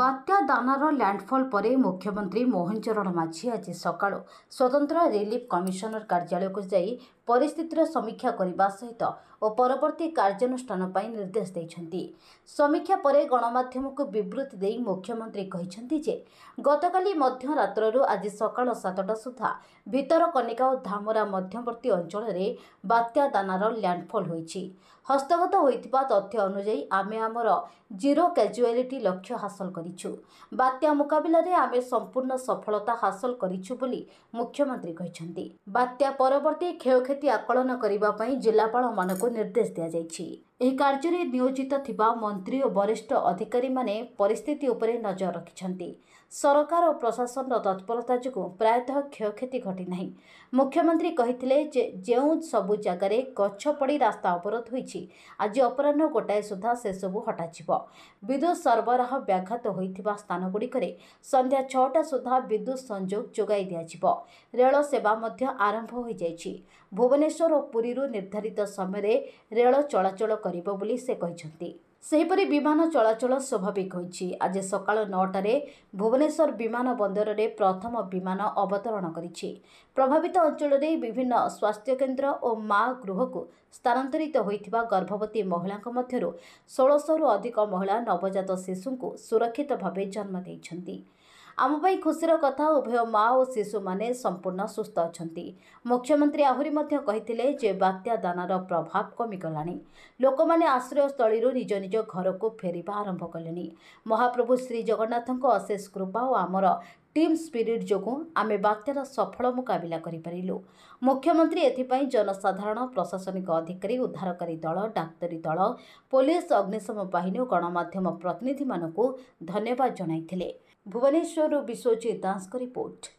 ବାତ୍ୟା ଦାନାର ଲ୍ୟାଣ୍ଡଫଲ୍ ପରେ ମୁଖ୍ୟମନ୍ତ୍ରୀ ମୋହନ ଚରଣ ମାଝୀ ଆଜି ସକାଳୁ ସ୍ୱତନ୍ତ୍ର ରିଲିଫ୍ କମିଶନର କାର୍ଯ୍ୟାଳୟକୁ ଯାଇ ପରିସ୍ଥିତିର ସମୀକ୍ଷା କରିବା ସହିତ ଓ ପରବର୍ତ୍ତୀ କାର୍ଯ୍ୟାନୁଷ୍ଠାନ ପାଇଁ ନିର୍ଦ୍ଦେଶ ଦେଇଛନ୍ତି ସମୀକ୍ଷା ପରେ ଗଣମାଧ୍ୟମକୁ ବିବୃତ୍ତି ଦେଇ ମୁଖ୍ୟମନ୍ତ୍ରୀ କହିଛନ୍ତି ଯେ ଗତକାଲି ମଧ୍ୟରାତ୍ରରୁ ଆଜି ସକାଳ ସାତଟା ସୁଦ୍ଧା ଭିତରକନିକା ଓ ଧାମରା ମଧ୍ୟବର୍ତ୍ତୀ ଅଞ୍ଚଳରେ ବାତ୍ୟା ଦାନାର ଲ୍ୟାଣ୍ଡଫଲ୍ ହୋଇଛି ହସ୍ତଗତ ହୋଇଥିବା ତଥ୍ୟ ଅନୁଯାୟୀ ଆମେ ଆମର ଜିରୋ କ୍ୟାଜୁଆଲିଟି ଲକ୍ଷ୍ୟ ହାସଲ କରିଛୁ ବାତ୍ୟା ମୁକାବିଲାରେ ଆମେ ସମ୍ପୂର୍ଣ୍ଣ ସଫଳତା ହାସଲ କରିଛୁ ବୋଲି ମୁଖ୍ୟମନ୍ତ୍ରୀ କହିଛନ୍ତି ବାତ୍ୟା ପରବର୍ତ୍ତୀ କ୍ଷୟକ୍ଷତି ଆକଳନ କରିବା ପାଇଁ ଜିଲ୍ଲାପାଳମାନଙ୍କୁ ନିର୍ଦ୍ଦେଶ ଦିଆଯାଇଛି ଏହି କାର୍ଯ୍ୟରେ ନିୟୋଜିତ ଥିବା ମନ୍ତ୍ରୀ ଓ ବରିଷ୍ଠ ଅଧିକାରୀମାନେ ପରିସ୍ଥିତି ଉପରେ ନଜର ରଖିଛନ୍ତି ସରକାର ଓ ପ୍ରଶାସନର ତତ୍ପରତା ଯୋଗୁଁ ପ୍ରାୟତଃ କ୍ଷୟକ୍ଷତି ଘଟିନାହିଁ ମୁଖ୍ୟମନ୍ତ୍ରୀ କହିଥିଲେ ଯେ ଯେଉଁ ସବୁ ଜାଗାରେ ଗଛ ପଡ଼ି ରାସ୍ତା ଅବରୋଧ ହୋଇଛି ଆଜି ଅପରାହ୍ନ ଗୋଟାଏ ସୁଦ୍ଧା ସେସବୁ ହଟାଯିବ ବିଦ୍ୟୁତ୍ ସରବରାହ ବ୍ୟାଘାତ ହୋଇଥିବା ସ୍ଥାନଗୁଡ଼ିକରେ ସନ୍ଧ୍ୟା ଛଅଟା ସୁଦ୍ଧା ବିଦ୍ୟୁତ୍ ସଂଯୋଗ ଯୋଗାଇ ଦିଆଯିବ ରେଳ ସେବା ମଧ୍ୟ ଆରମ୍ଭ ହୋଇଯାଇଛି ଭୁବନେଶ୍ୱର ଓ ପୁରୀରୁ ନିର୍ଦ୍ଧାରିତ ସମୟରେ ରେଳ ଚଳାଚଳ କରିବ ବୋଲି ସେ କହିଛନ୍ତି ସେହିପରି ବିମାନ ଚଳାଚଳ ସ୍ୱାଭାବିକ ହୋଇଛି ଆଜି ସକାଳ ନଅଟାରେ ଭୁବନେଶ୍ୱର ବିମାନ ବନ୍ଦରରେ ପ୍ରଥମ ବିମାନ ଅବତରଣ କରିଛି ପ୍ରଭାବିତ ଅଞ୍ଚଳରେ ବିଭିନ୍ନ ସ୍ୱାସ୍ଥ୍ୟକେନ୍ଦ୍ର ଓ ମା ଗୃହକୁ ସ୍ଥାନାନ୍ତରିତ ହୋଇଥିବା ଗର୍ଭବତୀ ମହିଳାଙ୍କ ମଧ୍ୟରୁ ଷୋଳଶହରୁ ଅଧିକ ମହିଳା ନବଜାତ ଶିଶୁଙ୍କୁ ସୁରକ୍ଷିତ ଭାବେ ଜନ୍ମ ଦେଇଛନ୍ତି ଆମ ପାଇଁ ଖୁସିର କଥା ଉଭୟ ମା ଓ ଶିଶୁମାନେ ସମ୍ପୂର୍ଣ୍ଣ ସୁସ୍ଥ ଅଛନ୍ତି ମୁଖ୍ୟମନ୍ତ୍ରୀ ଆହୁରି ମଧ୍ୟ କହିଥିଲେ ଯେ ବାତ୍ୟା ଦାନାର ପ୍ରଭାବ କମିଗଲାଣି ଲୋକମାନେ ଆଶ୍ରୟସ୍ଥଳୀରୁ ନିଜ ନିଜ ଘରକୁ ଫେରିବା ଆରମ୍ଭ କଲେଣି ମହାପ୍ରଭୁ ଶ୍ରୀ ଜଗନ୍ନାଥଙ୍କ ଅଶେଷ କୃପା ଓ ଆମର ଟିମ୍ ସ୍ପିରିଟ୍ ଯୋଗୁଁ ଆମେ ବାତ୍ୟାର ସଫଳ ମୁକାବିଲା କରିପାରିଲୁ ମୁଖ୍ୟମନ୍ତ୍ରୀ ଏଥିପାଇଁ ଜନସାଧାରଣ ପ୍ରଶାସନିକ ଅଧିକାରୀ ଉଦ୍ଧାରକାରୀ ଦଳ ଡାକ୍ତରୀ ଦଳ ପୋଲିସ ଅଗ୍ନିଶମ ବାହିନୀ ଓ ଗଣମାଧ୍ୟମ ପ୍ରତିନିଧିମାନଙ୍କୁ ଧନ୍ୟବାଦ ଜଣାଇଥିଲେ ଭୁବନେଶ୍ୱରରୁ ବିଶ୍ୱଜିତ ଦାସଙ୍କ ରିପୋର୍ଟ